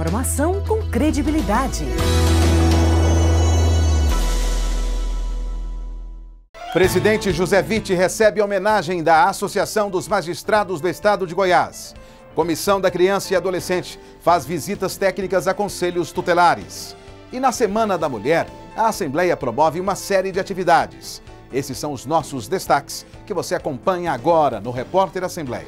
informação com credibilidade. Presidente José Vitti recebe homenagem da Associação dos Magistrados do Estado de Goiás. Comissão da Criança e Adolescente faz visitas técnicas a conselhos tutelares. E na Semana da Mulher, a Assembleia promove uma série de atividades. Esses são os nossos destaques que você acompanha agora no Repórter Assembleia.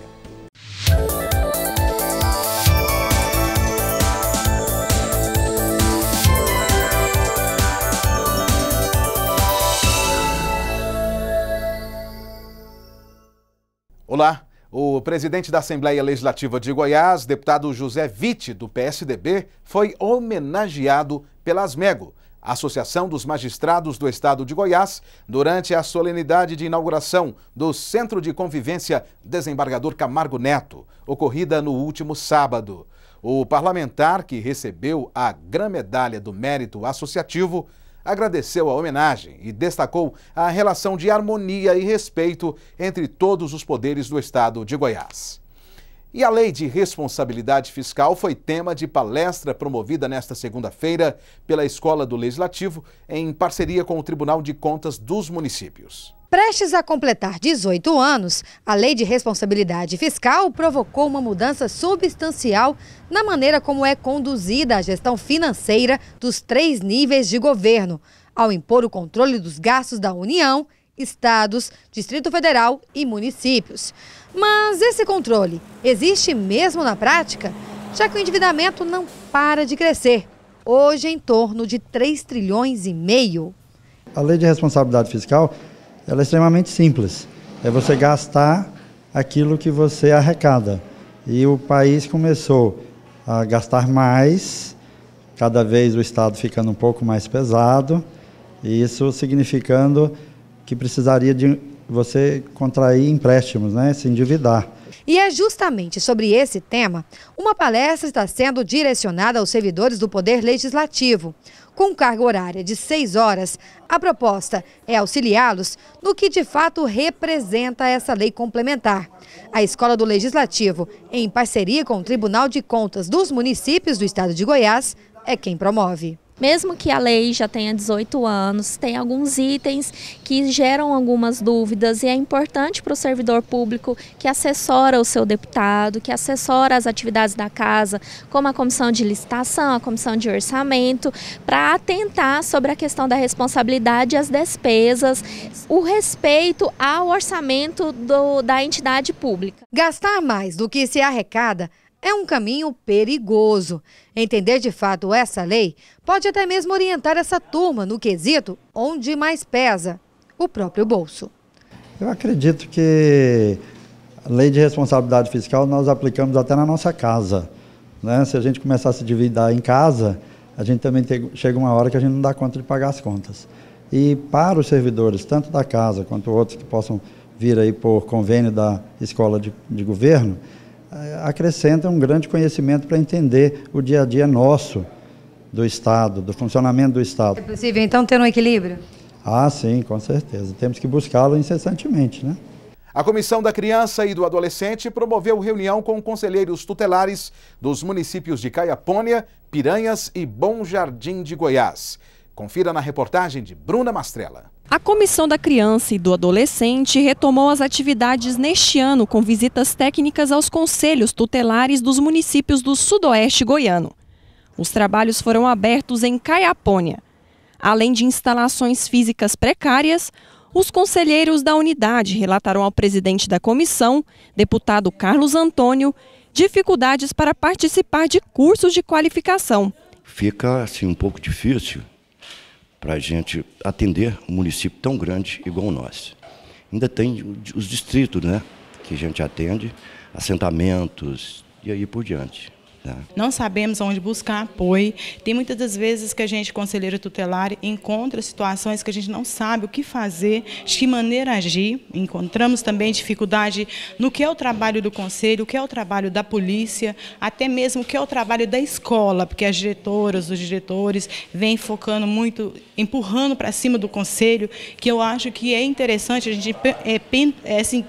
lá. O presidente da Assembleia Legislativa de Goiás, deputado José Vitti, do PSDB, foi homenageado pela Asmego, Associação dos Magistrados do Estado de Goiás, durante a solenidade de inauguração do Centro de Convivência Desembargador Camargo Neto, ocorrida no último sábado. O parlamentar que recebeu a Grã Medalha do Mérito Associativo agradeceu a homenagem e destacou a relação de harmonia e respeito entre todos os poderes do Estado de Goiás. E a Lei de Responsabilidade Fiscal foi tema de palestra promovida nesta segunda-feira pela Escola do Legislativo, em parceria com o Tribunal de Contas dos Municípios. Prestes a completar 18 anos, a Lei de Responsabilidade Fiscal provocou uma mudança substancial na maneira como é conduzida a gestão financeira dos três níveis de governo, ao impor o controle dos gastos da União, Estados, Distrito Federal e municípios. Mas esse controle existe mesmo na prática? Já que o endividamento não para de crescer, hoje em torno de 3 trilhões e meio. A Lei de Responsabilidade Fiscal ela é extremamente simples. É você gastar aquilo que você arrecada. E o país começou a gastar mais, cada vez o Estado ficando um pouco mais pesado, e isso significando que precisaria de você contrair empréstimos, né, se endividar. E é justamente sobre esse tema uma palestra está sendo direcionada aos servidores do Poder Legislativo. Com carga horária de seis horas, a proposta é auxiliá-los no que de fato representa essa lei complementar. A Escola do Legislativo, em parceria com o Tribunal de Contas dos Municípios do Estado de Goiás, é quem promove mesmo que a lei já tenha 18 anos, tem alguns itens que geram algumas dúvidas e é importante para o servidor público que assessora o seu deputado, que assessora as atividades da casa, como a comissão de licitação, a comissão de orçamento, para atentar sobre a questão da responsabilidade e as despesas, o respeito ao orçamento do, da entidade pública. Gastar mais do que se arrecada é um caminho perigoso. Entender de fato essa lei pode até mesmo orientar essa turma no quesito onde mais pesa o próprio bolso. Eu acredito que a lei de responsabilidade fiscal nós aplicamos até na nossa casa. Né? Se a gente começar a se dividir em casa, a gente também tem, chega uma hora que a gente não dá conta de pagar as contas. E para os servidores, tanto da casa quanto outros que possam vir aí por convênio da escola de, de governo, eh, acrescenta um grande conhecimento para entender o dia a dia nosso do Estado, do funcionamento do Estado. É possível, então, ter um equilíbrio? Ah, sim, com certeza. Temos que buscá-lo incessantemente, né? A Comissão da Criança e do Adolescente promoveu reunião com conselheiros tutelares dos municípios de Caiapônia, Piranhas e Bom Jardim de Goiás. Confira na reportagem de Bruna Mastrella. A Comissão da Criança e do Adolescente retomou as atividades neste ano com visitas técnicas aos conselhos tutelares dos municípios do Sudoeste Goiano. Os trabalhos foram abertos em Caiapônia. Além de instalações físicas precárias, os conselheiros da unidade relataram ao presidente da comissão, deputado Carlos Antônio, dificuldades para participar de cursos de qualificação. Fica assim um pouco difícil para a gente atender um município tão grande igual o nosso. Ainda tem os distritos né, que a gente atende, assentamentos e aí por diante. Tá. Não sabemos onde buscar apoio. Tem muitas das vezes que a gente, conselheiro tutelar, encontra situações que a gente não sabe o que fazer, de que maneira agir. Encontramos também dificuldade no que é o trabalho do conselho, o que é o trabalho da polícia, até mesmo o que é o trabalho da escola, porque as diretoras, os diretores vêm focando muito, empurrando para cima do conselho, que eu acho que é interessante a gente é, é assim,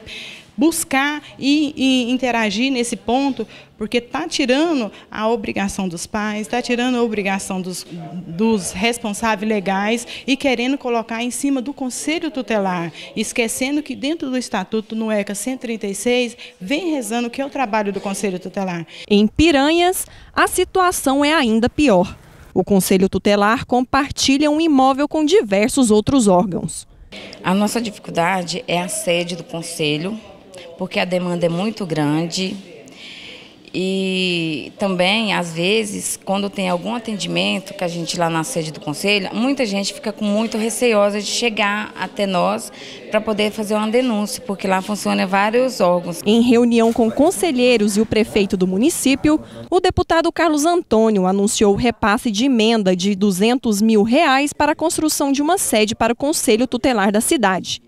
buscar e, e interagir nesse ponto, porque está tirando a obrigação dos pais, está tirando a obrigação dos, dos responsáveis legais e querendo colocar em cima do Conselho Tutelar, esquecendo que dentro do Estatuto no ECA 136 vem rezando que é o trabalho do Conselho Tutelar. Em Piranhas, a situação é ainda pior. O Conselho Tutelar compartilha um imóvel com diversos outros órgãos. A nossa dificuldade é a sede do Conselho, porque a demanda é muito grande. E também, às vezes, quando tem algum atendimento que a gente lá na sede do conselho, muita gente fica com muito receosa de chegar até nós para poder fazer uma denúncia, porque lá funciona vários órgãos. Em reunião com conselheiros e o prefeito do município, o deputado Carlos Antônio anunciou o repasse de emenda de 200 mil reais para a construção de uma sede para o conselho tutelar da cidade.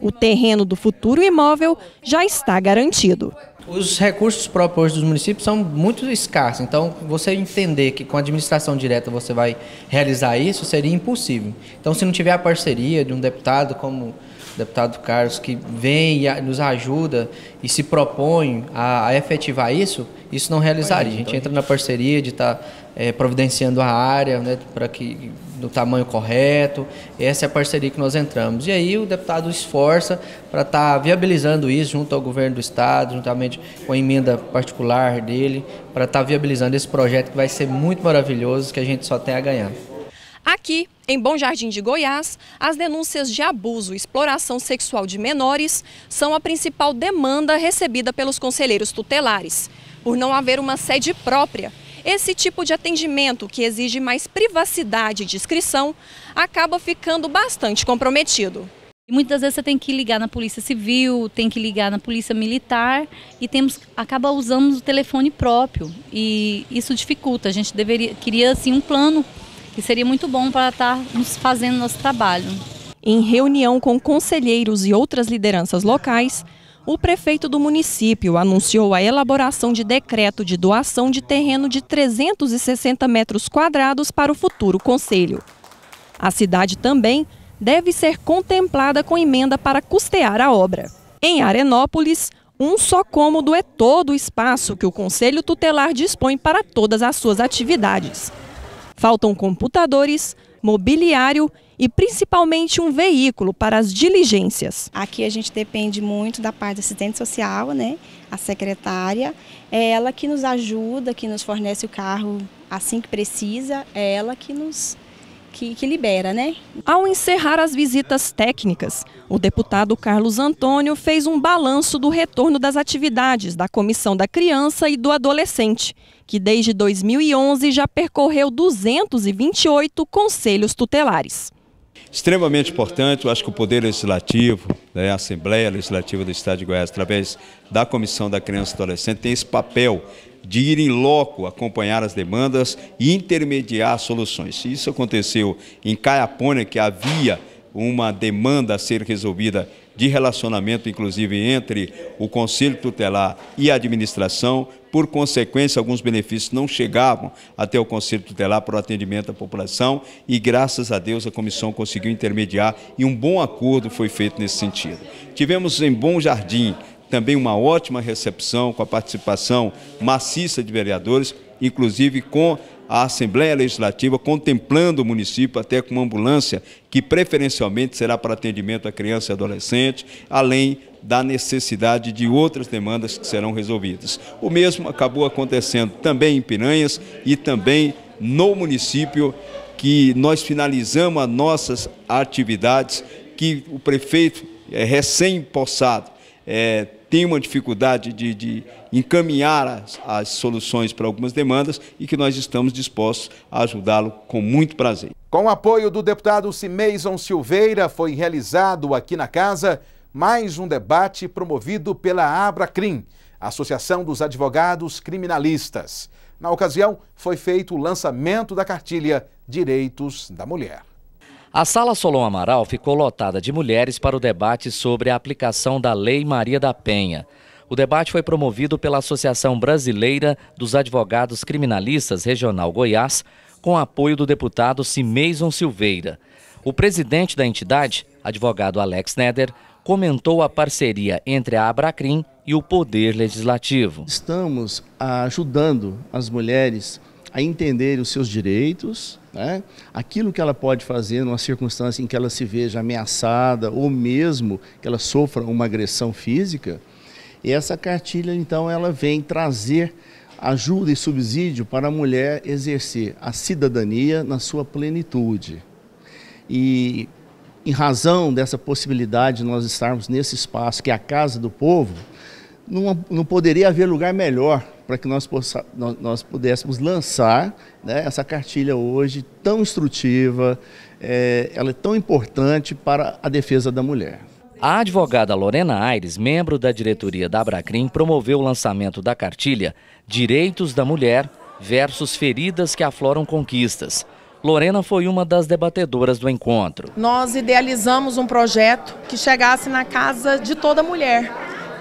O terreno do futuro imóvel já está garantido. Os recursos próprios dos municípios são muito escassos, então você entender que com a administração direta você vai realizar isso seria impossível. Então, se não tiver a parceria de um deputado como deputado Carlos, que vem e nos ajuda e se propõe a, efetivar isso, isso não realizaria. A gente então, entra na parceria de estar tá é, providenciando a área né, para que do tamanho correto. Essa é a parceria que nós entramos. E aí o deputado esforça para estar tá viabilizando isso junto ao governo do estado, juntamente com a emenda particular dele, para estar tá viabilizando esse projeto que vai ser muito maravilhoso, que a gente só tem a ganhar. Aqui, em Bom Jardim de Goiás, as denúncias de abuso e exploração sexual de menores são a principal demanda recebida pelos conselheiros tutelares, por não haver uma sede própria esse tipo de atendimento, que exige mais privacidade e discrição, acaba ficando bastante comprometido. Muitas vezes você tem que ligar na polícia civil, tem que ligar na polícia militar e temos acaba usando o telefone próprio e isso dificulta. A gente deveria queria assim um plano que seria muito bom para nos fazendo nosso trabalho. Em reunião com conselheiros e outras lideranças locais, o prefeito do município anunciou a elaboração de decreto de doação de terreno de 360 metros quadrados para o futuro conselho. A cidade também deve ser contemplada com emenda para custear a obra. Em Arenópolis, um só cômodo é todo o espaço que o Conselho Tutelar dispõe para todas as suas atividades. Faltam computadores, mobiliário e e principalmente um veículo para as diligências. Aqui a gente depende muito da parte do assistente social, né? A secretária, é ela que nos ajuda, que nos fornece o carro assim que precisa, é ela que nos que, que, libera, né? Ao encerrar as visitas técnicas, o deputado Carlos Antônio fez um balanço do retorno das atividades da Comissão da Criança e do Adolescente, que desde 2011 já percorreu 228 conselhos tutelares. Extremamente importante, eu acho que o Poder Legislativo, né, a Assembleia Legislativa do Estado de Goiás, através da Comissão da Criança e Adolescente, tem esse papel de ir em loco acompanhar as demandas e intermediar soluções. Se Isso aconteceu em Caiapônia, que havia uma demanda a ser resolvida de relacionamento, inclusive entre o Conselho Tutelar e a administração por consequência, alguns benefícios não chegavam até o Conselho Tutelar para o atendimento à população e, graças a Deus, a comissão conseguiu intermediar e um bom acordo foi feito nesse sentido. Tivemos em Bom Jardim também uma ótima recepção com a participação maciça de vereadores, inclusive com a Assembleia Legislativa contemplando o município até com uma ambulância que preferencialmente será para atendimento à criança e adolescente, além da necessidade de outras demandas que serão resolvidas. O mesmo acabou acontecendo também em Piranhas e também no município que nós finalizamos as nossas atividades que o prefeito é recém-possado é, tem uma dificuldade de, de encaminhar as, as soluções para algumas demandas e que nós estamos dispostos a ajudá-lo com muito prazer. Com o apoio do deputado Cimeison Silveira, foi realizado aqui na casa mais um debate promovido pela Abracrim, Associação dos Advogados Criminalistas. Na ocasião, foi feito o lançamento da cartilha Direitos da Mulher. A sala Solon Amaral ficou lotada de mulheres para o debate sobre a aplicação da Lei Maria da Penha. O debate foi promovido pela Associação Brasileira dos Advogados Criminalistas Regional Goiás, com apoio do deputado Cimeison Silveira. O presidente da entidade, advogado Alex Neder, comentou a parceria entre a Abracrim e o Poder Legislativo. Estamos ajudando as mulheres a entender os seus direitos, né? aquilo que ela pode fazer numa circunstância em que ela se veja ameaçada ou mesmo que ela sofra uma agressão física. E essa cartilha, então, ela vem trazer ajuda e subsídio para a mulher exercer a cidadania na sua plenitude. E em razão dessa possibilidade de nós estarmos nesse espaço que é a casa do povo, não, não poderia haver lugar melhor para que nós, possa, nós, nós, pudéssemos lançar né, essa cartilha hoje tão instrutiva, é, ela é tão importante para a defesa da mulher. A advogada Lorena Aires, membro da diretoria da Abracrim, promoveu o lançamento da cartilha Direitos da Mulher versus Feridas que Afloram Conquistas. Lorena foi uma das debatedoras do encontro. Nós idealizamos um projeto que chegasse na casa de toda mulher,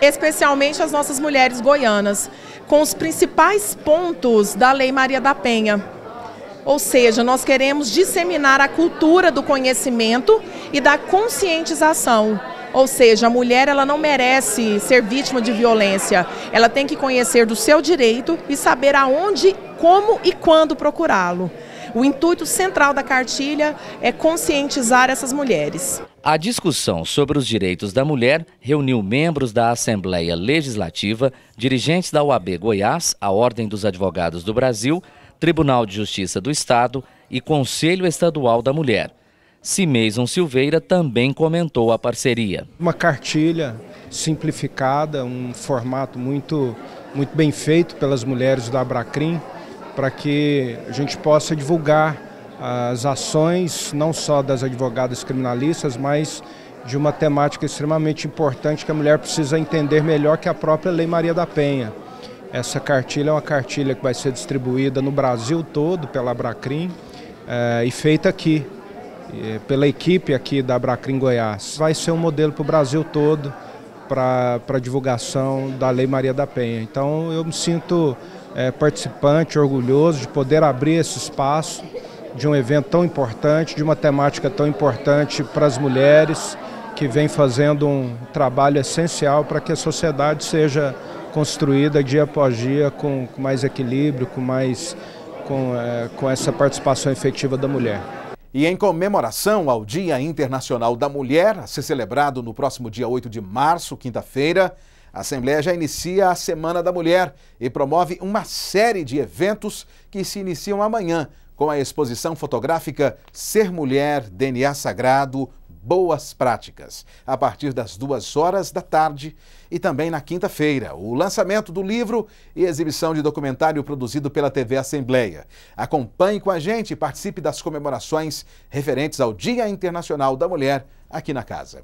especialmente as nossas mulheres goianas com os principais pontos da Lei Maria da Penha. Ou seja, nós queremos disseminar a cultura do conhecimento e da conscientização. Ou seja, a mulher ela não merece ser vítima de violência. Ela tem que conhecer do seu direito e saber aonde, como e quando procurá-lo. O intuito central da cartilha é conscientizar essas mulheres. A discussão sobre os direitos da mulher reuniu membros da Assembleia Legislativa, dirigentes da UAB Goiás, a Ordem dos Advogados do Brasil, Tribunal de Justiça do Estado e Conselho Estadual da Mulher. Cimeison Silveira também comentou a parceria. Uma cartilha simplificada, um formato muito, muito bem feito pelas mulheres da Abracrim, para que a gente possa divulgar as ações não só das advogadas criminalistas, mas de uma temática extremamente importante que a mulher precisa entender melhor que é a própria Lei Maria da Penha. Essa cartilha é uma cartilha que vai ser distribuída no Brasil todo pela Abracrim eh, e feita aqui, eh, pela equipe aqui da Abracrim Goiás. Vai ser um modelo para o Brasil todo para a divulgação da Lei Maria da Penha. Então eu me sinto eh, participante, orgulhoso de poder abrir esse espaço de um evento tão importante, de uma temática tão importante para as mulheres, que vem fazendo um trabalho essencial para que a sociedade seja construída dia após dia com, com mais equilíbrio, com mais com, é, com essa participação efetiva da mulher. E em comemoração ao Dia Internacional da Mulher, a ser celebrado no próximo dia 8 de março, quinta-feira, a Assembleia já inicia a Semana da Mulher e promove uma série de eventos que se iniciam amanhã com a exposição fotográfica Ser Mulher, DNA Sagrado, Boas Práticas, a partir das duas horas da tarde e também na quinta-feira, o lançamento do livro e exibição de documentário produzido pela TV Assembleia. Acompanhe com a gente e participe das comemorações referentes ao Dia Internacional da Mulher aqui na casa.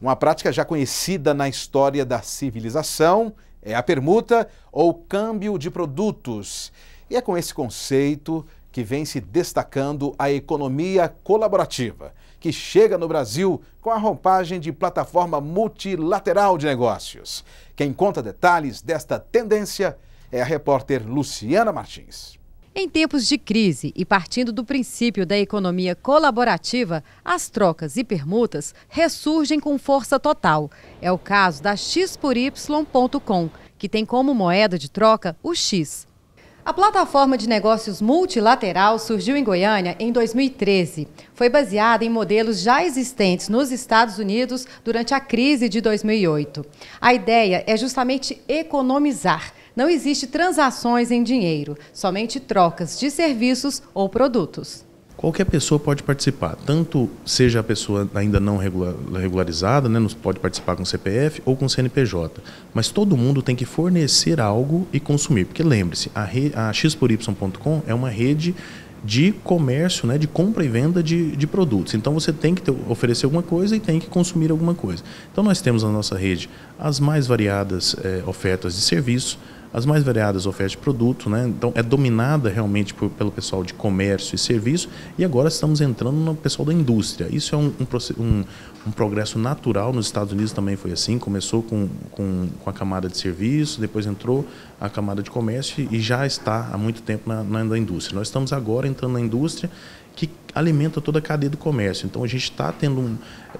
Uma prática já conhecida na história da civilização é a permuta ou câmbio de produtos. E é com esse conceito que vem se destacando a economia colaborativa, que chega no Brasil com a roupagem de plataforma multilateral de negócios. Quem conta detalhes desta tendência é a repórter Luciana Martins. Em tempos de crise e partindo do princípio da economia colaborativa, as trocas e permutas ressurgem com força total. É o caso da X por Y.com, que tem como moeda de troca o X. A plataforma de negócios multilateral surgiu em Goiânia em 2013. Foi baseada em modelos já existentes nos Estados Unidos durante a crise de 2008. A ideia é justamente economizar. Não existe transações em dinheiro, somente trocas de serviços ou produtos qualquer pessoa pode participar, tanto seja a pessoa ainda não regularizada, né, pode participar com CPF ou com CNPJ, mas todo mundo tem que fornecer algo e consumir, porque lembre-se, a, re, a xpory.com é uma rede de comércio, né, de compra e venda de, de produtos. Então você tem que ter, oferecer alguma coisa e tem que consumir alguma coisa. Então nós temos na nossa rede as mais variadas é, ofertas de serviços, as mais variadas ofertas de produto, né? Então é dominada realmente por, pelo pessoal de comércio e serviço e agora estamos entrando no pessoal da indústria. Isso é um, um, um progresso natural, nos Estados Unidos também foi assim, começou com, com, com, a camada de serviço, depois entrou a camada de comércio e já está há muito tempo na, na, na indústria. Nós estamos agora entrando na indústria que alimenta toda a cadeia do comércio. Então a gente está tendo um.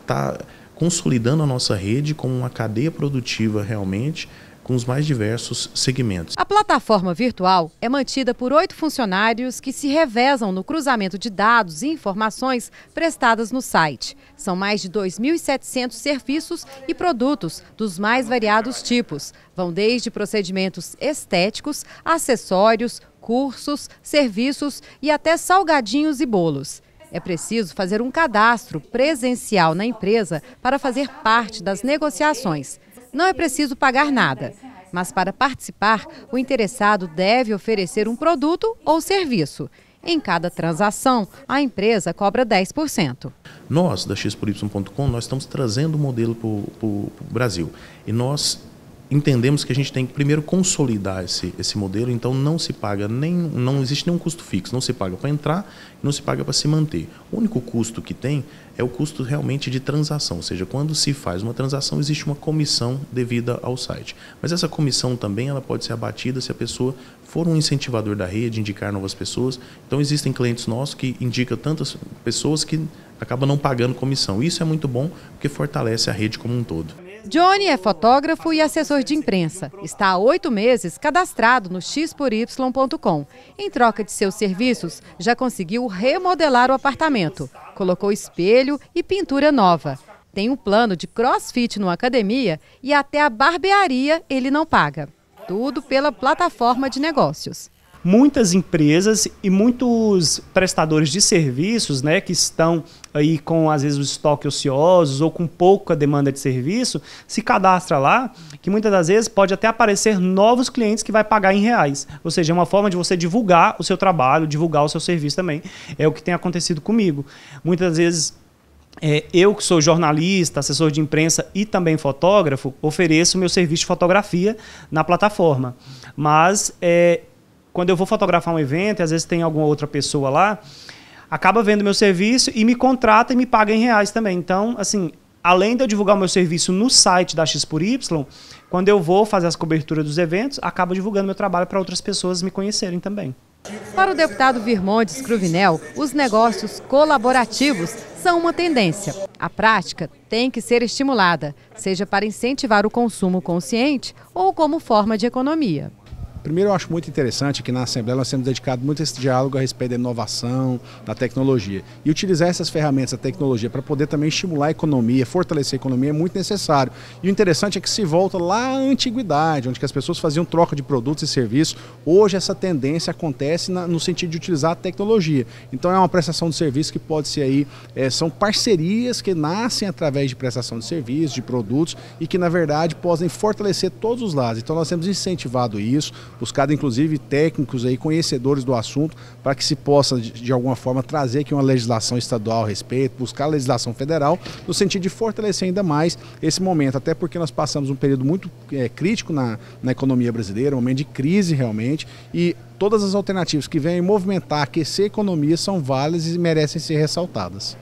Tá, consolidando a nossa rede como uma cadeia produtiva realmente com os mais diversos segmentos. A plataforma virtual é mantida por oito funcionários que se revezam no cruzamento de dados e informações prestadas no site. São mais de 2.700 serviços e produtos dos mais variados tipos. Vão desde procedimentos estéticos, acessórios, cursos, serviços e até salgadinhos e bolos. É preciso fazer um cadastro presencial na empresa para fazer parte das negociações. Não é preciso pagar nada, mas para participar, o interessado deve oferecer um produto ou serviço. Em cada transação, a empresa cobra 10%. Nós, da xpoy.com, nós estamos trazendo o um modelo para o Brasil. E nós entendemos que a gente tem que primeiro consolidar esse, esse modelo, então não se paga nem não existe nenhum custo fixo, não se paga para entrar, não se paga para se manter. O único custo que tem é o custo realmente de transação, ou seja, quando se faz uma transação existe uma comissão devida ao site. Mas essa comissão também ela pode ser abatida se a pessoa for um incentivador da rede, indicar novas pessoas. Então existem clientes nossos que indicam tantas pessoas que acabam não pagando comissão. Isso é muito bom porque fortalece a rede como um todo. Johnny é fotógrafo e assessor de imprensa. Está há oito meses cadastrado no xpory.com. Em troca de seus serviços, já conseguiu remodelar o apartamento. Colocou espelho e pintura nova. Tem um plano de crossfit numa academia e até a barbearia ele não paga. Tudo pela plataforma de negócios muitas empresas e muitos prestadores de serviços, né, que estão aí com às vezes o estoques ociosos ou com pouca demanda de serviço, se cadastra lá, que muitas das vezes pode até aparecer novos clientes que vai pagar em reais. Ou seja, é uma forma de você divulgar o seu trabalho, divulgar o seu serviço também. É o que tem acontecido comigo. Muitas vezes é, eu que sou jornalista, assessor de imprensa e também fotógrafo, ofereço meu serviço de fotografia na plataforma. Mas é, quando eu vou fotografar um evento, às vezes tem alguma outra pessoa lá, acaba vendo meu serviço e me contrata e me paga em reais também. Então, assim, além de eu divulgar o meu serviço no site da X por Y, quando eu vou fazer as coberturas dos eventos, acabo divulgando meu trabalho para outras pessoas me conhecerem também. Para o deputado Virmondes Cruvinel, os negócios colaborativos são uma tendência. A prática tem que ser estimulada, seja para incentivar o consumo consciente ou como forma de economia. Primeiro, eu acho muito interessante que na Assembleia nós temos dedicado muito a esse diálogo a respeito da inovação, da tecnologia. E utilizar essas ferramentas, a tecnologia, para poder também estimular a economia, fortalecer a economia é muito necessário. E o interessante é que se volta lá à antiguidade, onde as pessoas faziam troca de produtos e serviços. Hoje essa tendência acontece na, no sentido de utilizar a tecnologia. Então é uma prestação de serviço que pode ser aí, é, são parcerias que nascem através de prestação de serviços, de produtos e que na verdade podem fortalecer todos os lados. Então nós temos incentivado isso buscado inclusive técnicos aí, conhecedores do assunto, para que se possa, de alguma forma, trazer aqui uma legislação estadual a respeito, buscar a legislação federal, no sentido de fortalecer ainda mais esse momento, até porque nós passamos um período muito é, crítico na, na economia brasileira, um momento de crise realmente, e todas as alternativas que vêm movimentar, aquecer a economia são válidas e merecem ser ressaltadas.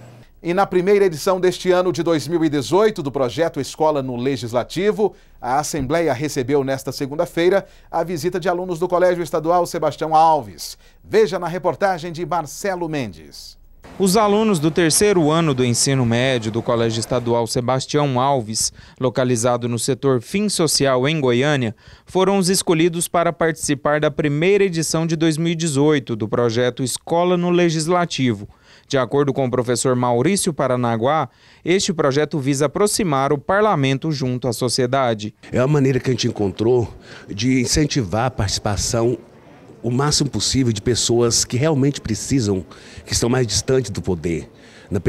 E na primeira edição deste ano de 2018 do projeto Escola no Legislativo, a Assembleia recebeu nesta segunda-feira a visita de alunos do Colégio Estadual Sebastião Alves. Veja na reportagem de Marcelo Mendes. Os alunos do terceiro ano do ensino médio do Colégio Estadual Sebastião Alves, localizado no setor Fim Social em Goiânia, foram os escolhidos para participar da primeira edição de 2018 do projeto Escola no Legislativo de acordo com o professor Maurício Paranaguá, este projeto visa aproximar o parlamento junto à sociedade. É uma maneira que a gente encontrou de incentivar a participação o máximo possível de pessoas que realmente precisam, que estão mais distantes do poder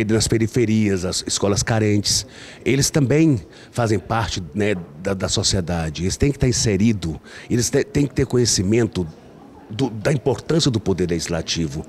nas periferias, as escolas carentes, eles também fazem parte né, da, da, sociedade. Eles têm que estar inseridos, eles têm que ter conhecimento do, da importância do poder legislativo.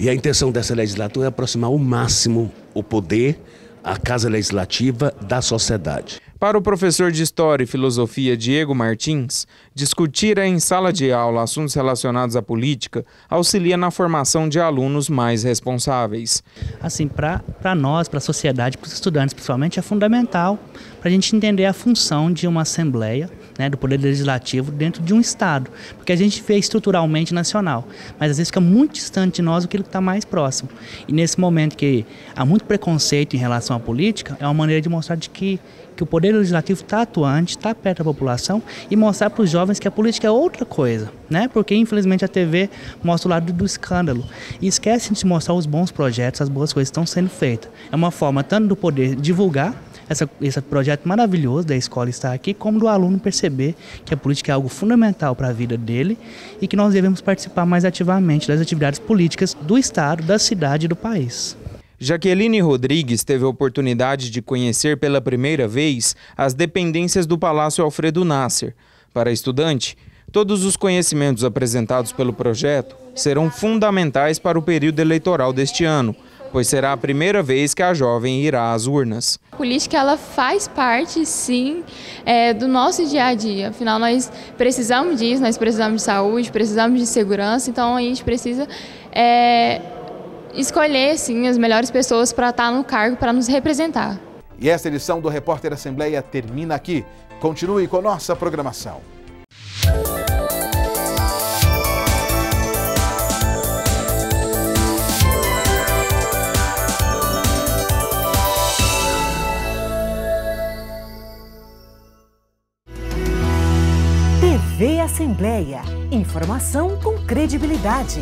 E a intenção dessa legislatura é aproximar o máximo o poder, a Casa Legislativa, da sociedade. Para o professor de História e Filosofia Diego Martins, discutir é, em sala de aula assuntos relacionados à política auxilia na formação de alunos mais responsáveis. Assim, para nós, para a sociedade, para os estudantes principalmente, é fundamental para a gente entender a função de uma assembleia, né, do poder legislativo dentro de um Estado, porque a gente vê estruturalmente nacional, mas às vezes fica muito distante de nós aquilo que está mais próximo. E nesse momento que há muito preconceito em relação à política, é uma maneira de mostrar de que que o poder legislativo está atuante, está perto da população e mostrar para os jovens que a política é outra coisa, né? Porque infelizmente a TV mostra o lado do escândalo e esquece de mostrar os bons projetos, as boas coisas que estão sendo feitas. É uma forma tanto do poder divulgar essa, esse projeto maravilhoso da escola estar aqui, como do aluno perceber que a política é algo fundamental para a vida dele e que nós devemos participar mais ativamente das atividades políticas do Estado, da cidade e do país. Jaqueline Rodrigues teve a oportunidade de conhecer pela primeira vez as dependências do Palácio Alfredo Nasser. Para a estudante, todos os conhecimentos apresentados pelo projeto serão fundamentais para o período eleitoral deste ano, pois será a primeira vez que a jovem irá às urnas. A política ela faz parte, sim, é, do nosso dia a dia. Afinal, nós precisamos disso, nós precisamos de saúde, precisamos de segurança, então a gente precisa é, escolher sim as melhores pessoas para estar tá no cargo, para nos representar. E esta edição do Repórter Assembleia termina aqui. Continue com nossa programação. TV Assembleia. Informação com credibilidade.